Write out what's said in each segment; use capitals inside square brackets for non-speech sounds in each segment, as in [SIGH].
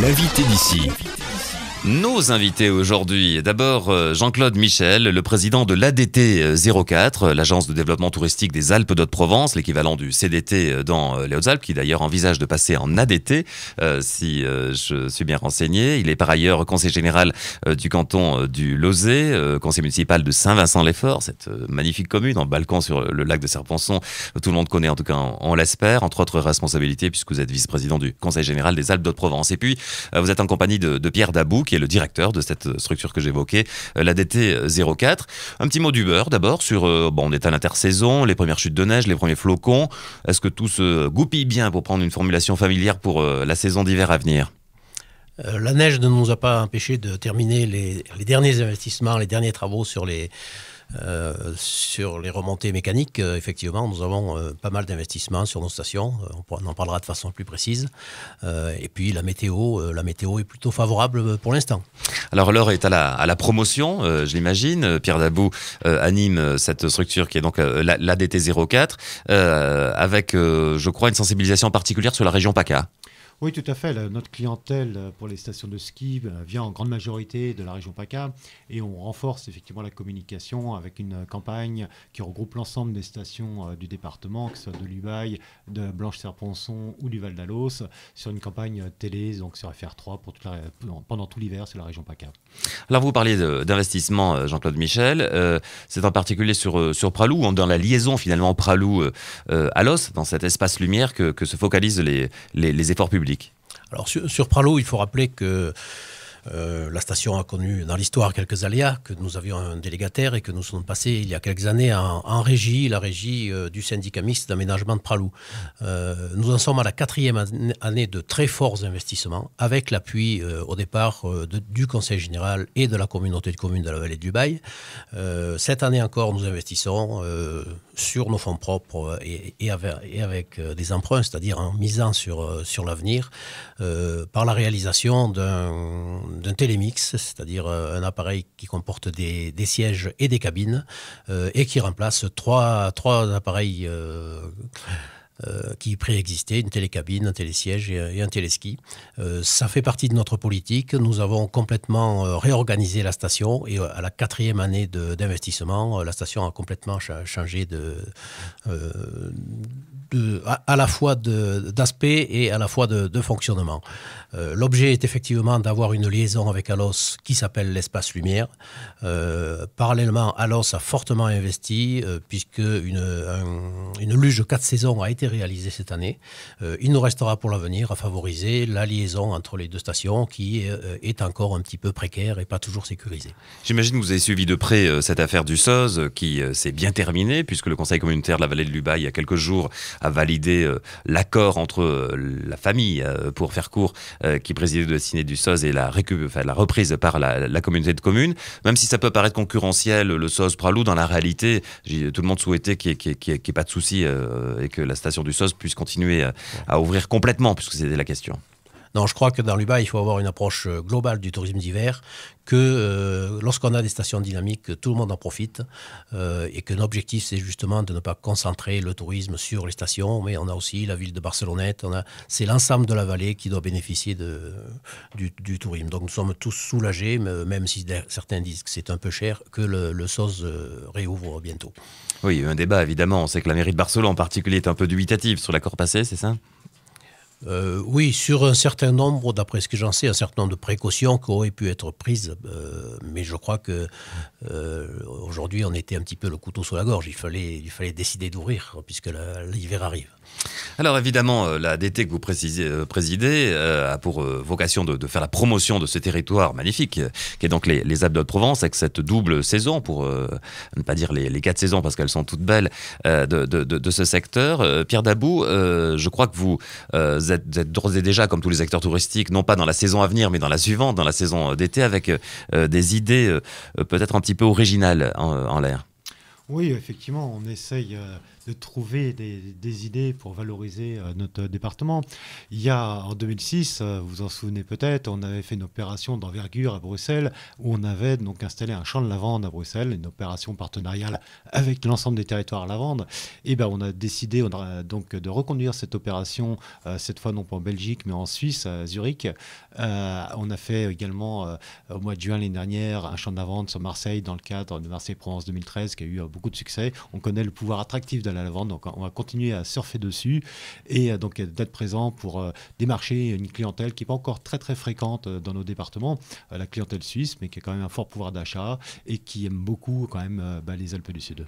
L'invité d'ici. Nos invités aujourd'hui, d'abord euh, Jean-Claude Michel, le président de l'ADT 04, euh, euh, l'agence de développement touristique des Alpes d'Haute-Provence, l'équivalent du CDT dans les Hautes-Alpes, qui d'ailleurs envisage de passer en ADT, si je suis bien renseigné. Il est par ailleurs conseiller général du canton du Lauzet, conseiller municipal de Saint-Vincent-les-Forts, cette magnifique commune en balcon sur le lac de Serpenson. Tout le monde connaît, en tout cas, on, l'espère, entre autres responsabilités, puisque vous êtes vice-président du conseil général des Alpes d'Haute-Provence. Et puis, vous êtes en compagnie de, de Pierre Dabou, qui est le directeur de cette structure que j'évoquais, euh, la DT 04. Un petit mot du beurre d'abord sur, euh, bon, on est à l'intersaison, les premières chutes de neige, les premiers flocons. Est-ce que tout se goupille bien pour prendre une formulation familière pour euh, la saison d'hiver à venir la neige ne nous a pas empêché de terminer les, derniers investissements, les derniers travaux sur les, euh, sur les remontées mécaniques, euh, effectivement, nous avons euh, pas mal d'investissements sur nos stations. On, en parlera de façon plus précise. et puis la météo, la météo est plutôt favorable pour l'instant. Alors l'heure est à la, promotion, je l'imagine. Pierre Dabou anime cette structure qui est donc la l'ADT04, avec, je crois, une sensibilisation particulière sur la région PACA. Oui, tout à fait. notre clientèle euh, pour les stations de ski euh, vient en grande majorité de la région PACA et on renforce effectivement la communication avec une euh, campagne qui regroupe l'ensemble des stations du département, que ce soit de Lubaï, de Blanche-Serponçon ou du Val d'Alos, sur une campagne télé, donc sur FR3 pour pendant tout l'hiver sur la région PACA. Alors vous parliez d'investissement, Jean-Claude Michel. C'est en particulier sur, sur Pralou, dans la liaison finalement Pralou-Alos, dans cet espace lumière que, se focalisent les, les efforts publics. Alors sur, Pralou, il faut rappeler que euh, la station a connu dans l'histoire quelques aléas, que nous avions un délégataire et que nous sommes passés il y a quelques années en, régie, la régie euh, du syndicat mixte d'aménagement de Pralou. Euh, nous en sommes à la quatrième année de très forts investissements, avec l'appui au départ du Conseil général et de la communauté de communes de la vallée du Baï. cette année encore, nous investissons sur nos fonds propres euh, et, avec, euh, des emprunts, c'est-à-dire en misant sur, euh, sur l'avenir, par la réalisation d'un télémix, c'est-à-dire un appareil qui comporte des, sièges et des cabines, et qui remplace trois, trois appareils. Euh, qui préexistait, une télécabine, un télésiège et, euh, un téléski. Euh, ça fait partie de notre politique. Nous avons complètement réorganisé la station et à la quatrième année d'investissement, la station a complètement changé de, à, la fois d'aspect et à la fois de, fonctionnement. L'objet est effectivement d'avoir une liaison avec Alos qui s'appelle l'espace lumière. parallèlement, Alos a fortement investi puisque une, une luge quatre saisons a été réalisé cette année. Euh, il nous restera pour l'avenir à favoriser la liaison entre les deux stations qui euh, est encore un petit peu précaire et pas toujours sécurisée. J'imagine que vous avez suivi de près euh, cette affaire du SOS qui s'est bien terminée puisque le Conseil communautaire de la vallée de Lubaï, il y a quelques jours, a validé l'accord entre la famille, pour faire court, qui présidait le ciné du SOS et la, reprise par la, communauté de communes. Même si ça peut paraître concurrentiel, le SOS Pralou, dans la réalité, tout le monde souhaitait qu'il n'y ait, ait, pas de souci et que la station du sauce puisse continuer euh, à ouvrir complètement, puisque c'était la question. Non, je crois que dans l'UBA, il faut avoir une approche euh, globale du tourisme d'hiver, que euh, lorsqu'on a des stations dynamiques, tout le monde en profite, euh, et que l'objectif, c'est justement de ne pas concentrer le tourisme sur les stations, mais on a aussi la ville de Barcelonnette, on a, c'est l'ensemble de la vallée qui doit bénéficier du, tourisme. Donc nous sommes tous soulagés, même si certains disent que c'est un peu cher, que le, le SOS réouvre bientôt. Oui, un débat évidemment. On sait que la mairie de Barcelone en particulier est un peu dubitative sur l'accord passé, c'est ça euh, oui, sur un certain nombre, d'après ce que j'en sais, un certain nombre de précautions qui auraient pu être prises, euh, mais je crois que euh, aujourd'hui on était un petit peu le couteau sous la gorge. Il fallait, il fallait décider d'ouvrir hein, puisque l'hiver arrive. Alors évidemment, la DT que vous présidez a pour vocation de, faire la promotion de ce territoire magnifique, qui est donc les, les Alpes de provence avec cette double saison, pour ne pas dire les, quatre saisons parce qu'elles sont toutes belles, de, ce secteur. Pierre Dabou, je crois que vous d'être d'ores et déjà, comme tous les acteurs touristiques, non pas dans la saison à venir, mais dans la suivante, dans la saison euh, d'été, avec euh, euh, des idées peut-être un petit peu originales en l'air. Oui, effectivement, on essaye de trouver des, idées pour valoriser euh, notre département. Il y a en 2006, vous euh, vous en souvenez peut-être, on avait fait une opération d'envergure à Bruxelles où on avait donc installé un champ de lavande à Bruxelles, une opération partenariale avec l'ensemble des territoires lavande. Et ben on a décidé donc de reconduire cette opération euh, cette fois non pas en Belgique mais en Suisse à Zurich. on a fait également au mois de juin l'année dernière un champ de lavande sur Marseille dans le cadre de Marseille Provence 2013 qui a eu beaucoup de succès. On connaît le pouvoir attractif de la vente. Donc on va continuer à surfer dessus et euh, donc d'être présent pour euh, démarcher une clientèle qui n'est pas encore très très fréquente euh, dans nos départements, la clientèle suisse, mais qui a quand même un fort pouvoir d'achat et qui aime beaucoup quand même bah, les Alpes du Sud.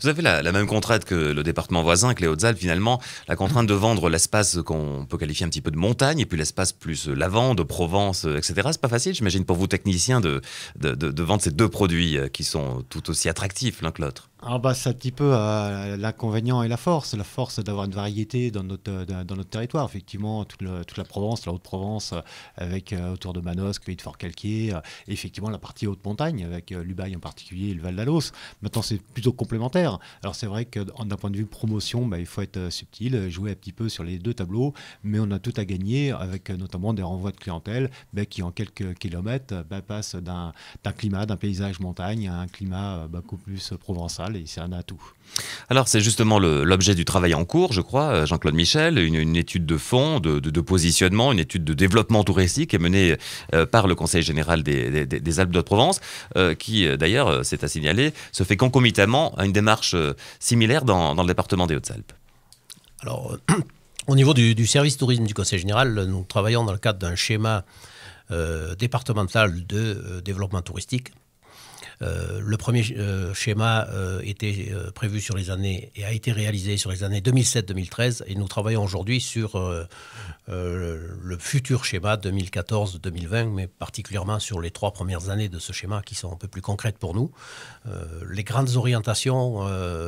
Vous avez la, la, même contrainte que le département voisin, que les Hautes-Alpes finalement, la contrainte de vendre l'espace qu'on peut qualifier un petit peu de montagne et puis l'espace plus de Provence, etc. C'est pas facile, j'imagine, pour vous techniciens de, de vendre ces deux produits qui sont tout aussi attractifs l'un que l'autre alors bah, c'est un petit peu l'inconvénient et la force, la force d'avoir une variété dans notre, dans notre territoire. Effectivement, toute, toute la Provence, la Haute-Provence, avec euh, autour de Manosque, Pays de Fort-Calquier, euh, effectivement la partie haute montagne, avec euh, l'Ubaye en particulier et le Val d'Alos. Maintenant, c'est plutôt complémentaire. Alors c'est vrai que d'un point de vue promotion, bah, il faut être subtil, jouer un petit peu sur les deux tableaux, mais on a tout à gagner, avec notamment des renvois de clientèle bah, qui, en quelques kilomètres, bah, passent d'un climat, d'un paysage montagne à un climat beaucoup plus provençal c'est un atout. Alors c'est justement l'objet du travail en cours, je crois, euh, Jean-Claude Michel, une, étude de fond, de, positionnement, une étude de développement touristique est menée euh, par le Conseil général des, Alpes de Provence, euh, qui d'ailleurs, c'est à signaler, se fait concomitamment à une démarche similaire dans, le département des Hautes-Alpes. Alors, [CLEARS THROAT] au niveau du, service tourisme du Conseil général, nous travaillons dans le cadre d'un schéma départemental de développement touristique euh, le premier euh, schéma euh, était prévu sur les années et a été réalisé sur les années 2007-2013 et nous travaillons aujourd'hui sur le futur schéma 2014-2020, mais particulièrement sur les trois premières années de ce schéma qui sont un peu plus concrètes pour nous. les grandes orientations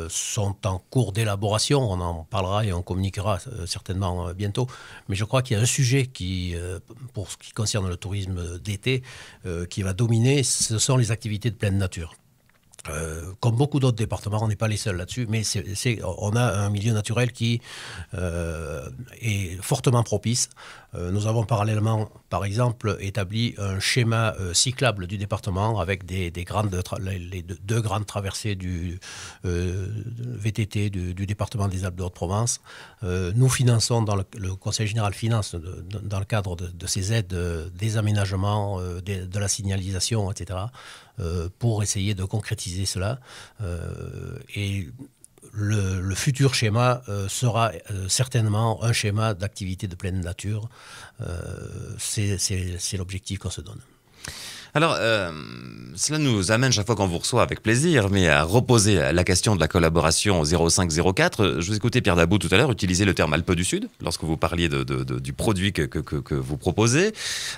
sont en cours d'élaboration, on en parlera et on communiquera certainement bientôt, mais je crois qu'il y a un sujet qui, pour ce qui concerne le tourisme d'été, qui va dominer, ce sont les activités de plein nature. Euh, comme beaucoup d'autres départements, on n'est pas les seuls là-dessus, mais on a un milieu naturel qui euh, est fortement propice euh, nous avons parallèlement, par exemple, établi un schéma euh, cyclable du département avec des, grandes les deux, grandes traversées du euh, VTT du, département des Alpes-de-Haute-Provence. nous finançons, dans le, Conseil général finance, dans le cadre de, ces aides, des aménagements, de, de la signalisation, etc., pour essayer de concrétiser cela. et le, futur schéma euh, sera euh, certainement un schéma d'activité de pleine nature. Euh, c'est l'objectif qu'on se donne. Alors, cela nous amène chaque fois qu'on vous reçoit avec plaisir, mais à reposer la question de la collaboration 0504. Je vous écoutais Pierre Dabou tout à l'heure utiliser le terme Alpes du Sud lorsque vous parliez de, du produit que, que, que vous proposez.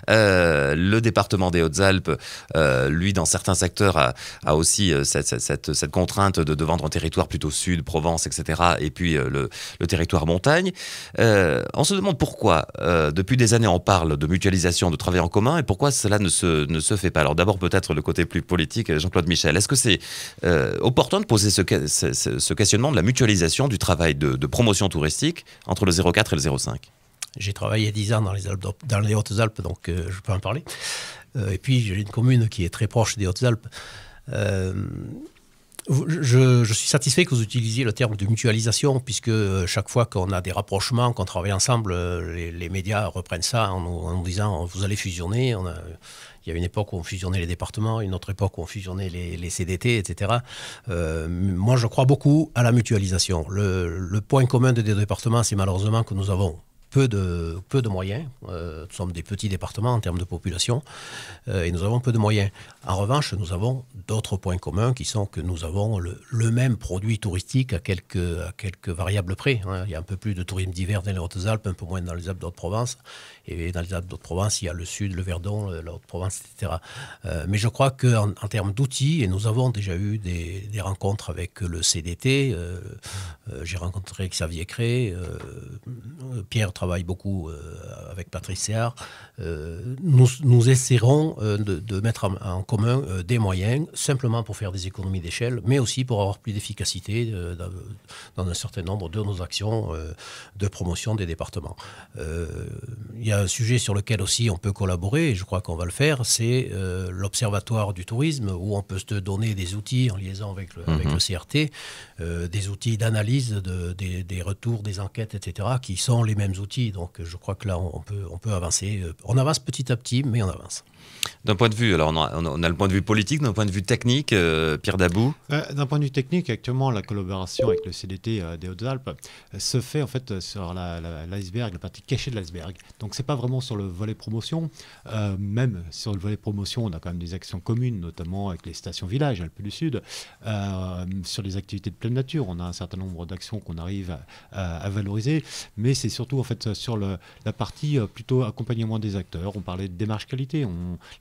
Euh, le département des Hautes-Alpes, euh, lui, dans certains secteurs, a, a aussi euh, cette, cette, cette, contrainte de, vendre en territoire plutôt sud, Provence, etc. Et puis le, le territoire montagne. on se demande pourquoi, depuis des années, on parle de mutualisation, de travail en commun, et pourquoi cela ne se, ne se fait pas. Alors d'abord peut-être le côté plus politique, Jean-Claude Michel. Est-ce que c'est euh, opportun de poser ce, questionnement de la mutualisation du travail de, promotion touristique entre le 04 et le 05 j'ai travaillé 10 ans dans les, dans les Hautes-Alpes, donc euh, je peux en parler. Euh, et puis, j'ai une commune qui est très proche des Hautes-Alpes. je, suis satisfait que vous utilisiez le terme de mutualisation, puisque chaque fois qu'on a des rapprochements, qu'on travaille ensemble, les, médias reprennent ça en nous, en disant vous allez fusionner. On a, il y a une époque où on fusionnait les départements, une autre époque où on fusionnait les, CDT, etc. Euh, moi, je crois beaucoup à la mutualisation. Le, point commun des départements, c'est malheureusement que nous avons peu de, peu de moyens. Euh, nous sommes des petits départements en termes de population euh, et nous avons peu de moyens. En revanche, nous avons d'autres points communs qui sont que nous avons le, même produit touristique à quelques, à quelques variables près. Hein. Il y a un peu plus de tourisme d'hiver dans les Hautes-Alpes, un peu moins dans les Alpes d'Haute-Provence. Et dans les Alpes d'Haute-Provence, il y a le sud, le Verdon, la Haute-Provence, etc. Euh, mais je crois qu'en en termes d'outils, et nous avons déjà eu des, rencontres avec le CDT, j'ai rencontré Xavier Cré, Pierre travaille beaucoup euh, avec Patrice Séard, euh, nous, nous, essaierons euh, de, mettre en, commun des moyens, simplement pour faire des économies d'échelle, mais aussi pour avoir plus d'efficacité dans un certain nombre de nos actions de promotion des départements. Il y a un sujet sur lequel aussi on peut collaborer, et je crois qu'on va le faire, c'est l'Observatoire du tourisme, où on peut se donner des outils en liaison avec le, CRT, mhm. des outils d'analyse de, des retours, des enquêtes, etc., qui sont les mêmes outils donc je crois que là, on peut, on peut avancer. Euh, on avance petit à petit, mais on avance. D'un point de vue, alors on a, le point de vue politique, d'un point de vue technique, euh, Pierre Dabou euh, D'un point de vue technique, actuellement, la collaboration avec le CDT des Hautes-Alpes se fait en fait sur l'iceberg, la, partie cachée de l'iceberg. Donc c'est pas vraiment sur le volet promotion. même sur le volet promotion, on a quand même des actions communes, notamment avec les stations villages, Alpes du Sud. sur les activités de pleine nature, on a un certain nombre d'actions qu'on arrive à, à, valoriser, mais c'est surtout en fait euh, sur la partie euh, plutôt accompagnement des acteurs. On parlait de démarche qualité.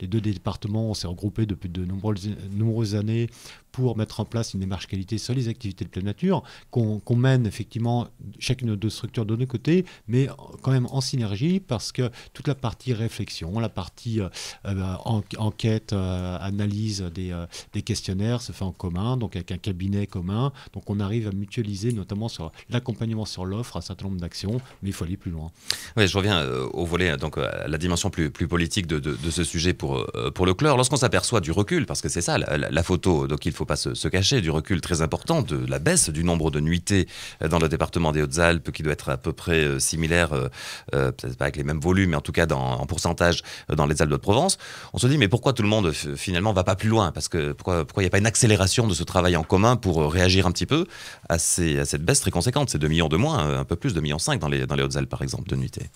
les deux départements, on s'est regroupés depuis de nombreuses années pour mettre en place une démarche qualité sur les activités de pleine nature qu'on mène effectivement chacune de nos deux structures de nos côtés, mais quand même en synergie parce que toute la partie réflexion, la partie euh, euh, enquête, euh, analyse des, des, questionnaires se fait en commun, donc avec un cabinet commun. Donc on arrive à mutualiser notamment sur l'accompagnement sur l'offre un certain nombre d'actions, mais il faut aller plus loin. Oui, je reviens au volet, donc la dimension plus, plus politique de, de, ce sujet pour, pour le clore. Lorsqu'on s'aperçoit du recul, parce que c'est ça la, photo, donc il faut faut pas se, cacher, du recul très important de la baisse du nombre de nuitées euh, dans le département des Hautes-Alpes, qui doit être à peu près euh, similaire, euh, peut-être pas avec les mêmes volumes, mais en tout cas en pourcentage dans les Alpes de Provence. On se dit, mais pourquoi tout le monde finalement va pas plus loin Parce que pourquoi il n'y a pas une accélération de ce travail en commun pour réagir un petit peu à, à cette baisse très conséquente C'est 2 millions de moins, un peu plus, 2,5 millions dans les, dans les Hautes-Alpes par exemple, de nuitées.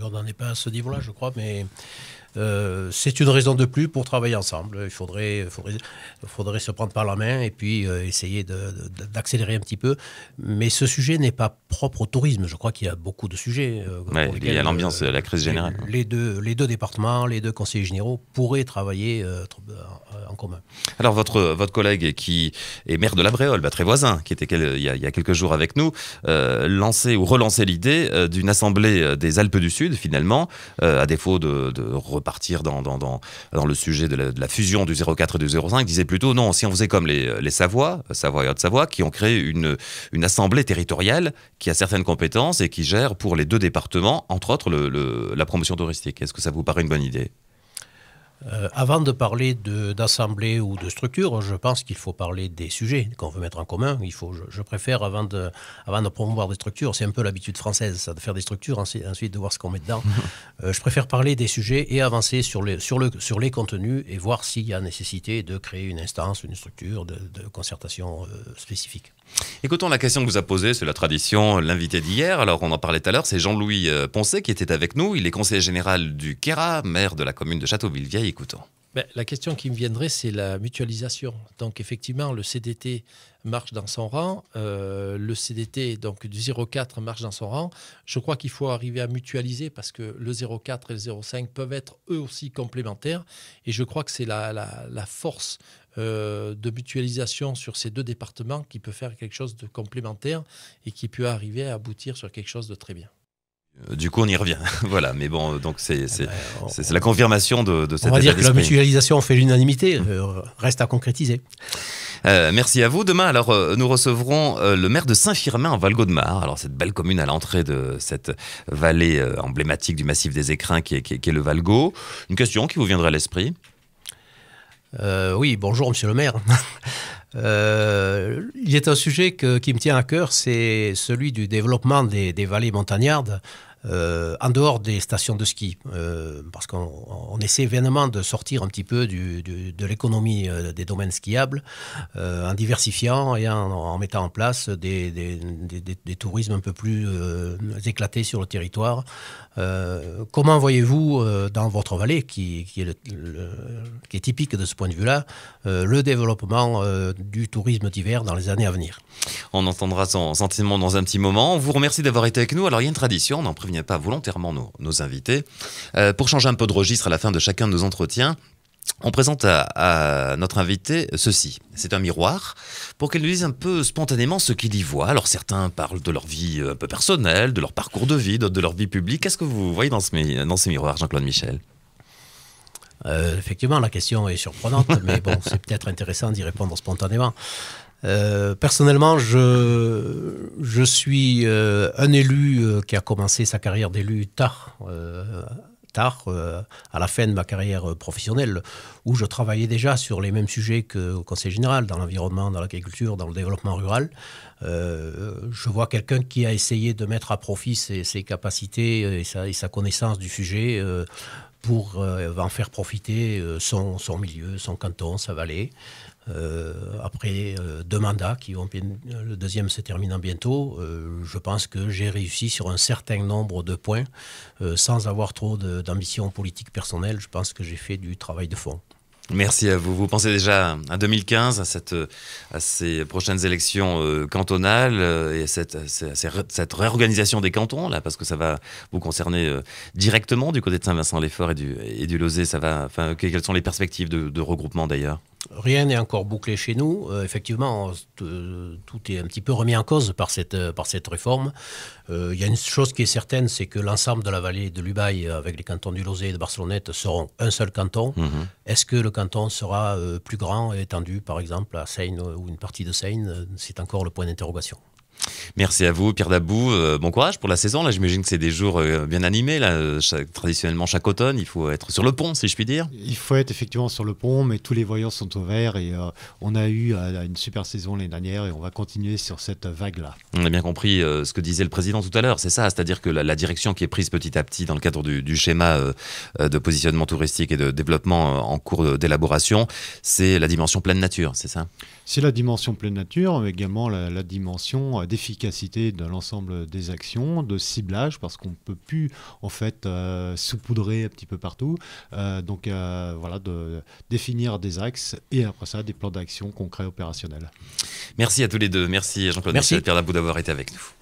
on n'en est pas à ce niveau-là, je crois, mais euh, c'est une raison de plus pour travailler ensemble. Il faudrait, faudrait, se prendre par la main et puis euh, essayer d'accélérer un petit peu. Mais ce sujet n'est pas propre au tourisme. Je crois qu'il y a beaucoup de sujets. Euh, il y a l'ambiance, la crise générale. Les, deux, départements, les deux conseillers généraux pourraient travailler en, commun. Alors, votre, collègue qui est maire de la Bréole, très voisin, qui était il, y a, quelques jours avec nous, lancer ou relancer l'idée d'une assemblée des Alpes du Sud, finalement, à défaut de, de Partir dans, dans, dans, le sujet de la, fusion du 04 et du 05, disait plutôt non, si on faisait comme les, les Savoie, Savoie et Haute-Savoie, qui ont créé une, assemblée territoriale qui a certaines compétences et qui gère pour les deux départements, entre autres, la promotion touristique. Est-ce que ça vous paraît une bonne idée euh, avant de parler d'assemblée ou de structure, je pense qu'il faut parler des sujets qu'on veut mettre en commun. Il faut, je, préfère, avant de, avant de promouvoir des structures, c'est un peu l'habitude française, ça, de faire des structures, ensuite, de voir ce qu'on met dedans. [LAUGHS] Euh, je préfère parler des sujets et avancer sur les, sur le, sur les contenus et voir s'il y a nécessité de créer une instance, une structure de, concertation euh, spécifique. Écoutons la question que vous a posée, c'est la tradition, l'invité d'hier. Alors, on en parlait tout à l'heure, c'est Jean-Louis Poncet qui était avec nous. Il est conseiller général du Kera, maire de la commune de Châteauville-Vieille écoutons. Ben, la question qui me viendrait, c'est la mutualisation. Donc effectivement, le CDT marche dans son rang, euh, le CDT donc du 0,4 marche dans son rang. Je crois qu'il faut arriver à mutualiser parce que le 0,4 et le 0,5 peuvent être eux aussi complémentaires. Et je crois que c'est la, force euh, de mutualisation sur ces deux départements qui peut faire quelque chose de complémentaire et qui peut arriver à aboutir sur quelque chose de très bien. Euh, du coup, on y revient. [LAUGHS] voilà, mais bon, donc c'est ah ben, la confirmation de, de cette On va dire que la mutualisation fait l'unanimité, mm. euh, reste à concrétiser. Euh, merci à vous. Demain, alors, nous recevrons le maire de Saint-Firmin en val de Alors, cette belle commune à l'entrée de cette vallée emblématique du massif des Écrins qui est, le Valgo. Une question qui vous viendrait à l'esprit Oui, bonjour, monsieur le maire. [LAUGHS] Il il a un sujet qui me tient à cœur, c'est celui du développement des, des vallées montagnardes. Euh, en dehors des stations de ski, euh, parce qu'on essaie vainement de sortir un petit peu de l'économie euh, des domaines skiables, en diversifiant et en, mettant en place des, tourismes un peu plus éclatés sur le territoire. comment voyez-vous dans votre vallée, qui, est qui, est typique de ce point de vue-là, le développement du tourisme d'hiver dans les années à venir On entendra son sentiment dans un petit moment. On vous remercie d'avoir été avec nous. Alors il y a une tradition, on en a pas volontairement nos, invités. Euh, pour changer un peu de registre à la fin de chacun de nos entretiens, on présente à, notre invité ceci. C'est un miroir pour qu'elle nous dise un peu spontanément ce qu'il y voit. Alors certains parlent de leur vie euh, un peu personnelle, de leur parcours de vie, d'autres de leur vie publique. Qu'est-ce que vous voyez dans, ce, dans ces miroirs, Jean-Claude Michel euh, effectivement, la question est surprenante, [LAUGHS] mais bon, c'est peut-être intéressant d'y répondre spontanément. Euh, personnellement, je, suis euh, un élu euh, qui a commencé sa carrière d'élu tard, tard à la fin de ma carrière professionnelle, où je travaillais déjà sur les mêmes sujets qu'au Conseil général, dans l'environnement, dans l'agriculture, dans le développement rural. je vois quelqu'un qui a essayé de mettre à profit ses, capacités et sa, connaissance du sujet pour en faire profiter son, milieu, son canton, sa vallée. Euh, après euh, deux mandats qui vont le deuxième se terminant bientôt, euh, je pense que j'ai réussi sur un certain nombre de points sans avoir trop d'ambition politique personnelle. Je pense que j'ai fait du travail de fond. Merci à vous. Vous pensez déjà à 2015, à, cette, à ces prochaines élections cantonales et à cette, cette, réorganisation des cantons, là, parce que ça va vous concerner directement du côté de Saint-Vincent-les-Forts et du, et du Lozé. Ça va, enfin, quelles sont les perspectives de regroupement d'ailleurs Rien n'est encore bouclé chez nous. Euh, effectivement, euh, tout est un petit peu remis en cause par cette, euh, par cette réforme. Il y a une chose qui est certaine, c'est que l'ensemble de la vallée de l'Ubaye, avec les cantons du Lozé et de Barcelonnette, seront un seul canton. Mhm. Est-ce que le canton sera plus grand et étendu, par exemple, à Seine ou une partie de Seine C'est encore le point d'interrogation. Merci à vous, Pierre Dabou. Euh, bon courage pour la saison. Là, j'imagine que c'est des jours euh, bien animés. Là, traditionnellement, chaque automne, il faut être sur le pont, si je puis dire. Il faut être effectivement sur le pont, mais tous les voyants sont ouverts et euh, on a eu une super saison l'année dernière et on va continuer sur cette vague-là. On a bien compris ce que disait le président tout à l'heure. C'est ça, c'est-à-dire que la, direction qui est prise petit à petit dans le cadre du, schéma de positionnement touristique et de développement en cours d'élaboration, c'est la dimension pleine nature, c'est ça C'est la dimension pleine nature, mais également la, la dimension d'efficacité de l'ensemble des actions, de ciblage, parce qu'on ne peut plus en fait euh, saupoudrer un petit peu partout. Euh, donc euh, voilà, de définir des axes et après ça, des plans d'action concrets opérationnels. Merci à tous les deux. Merci Jean-Claude Merci. Pierre Labou d'avoir été avec nous.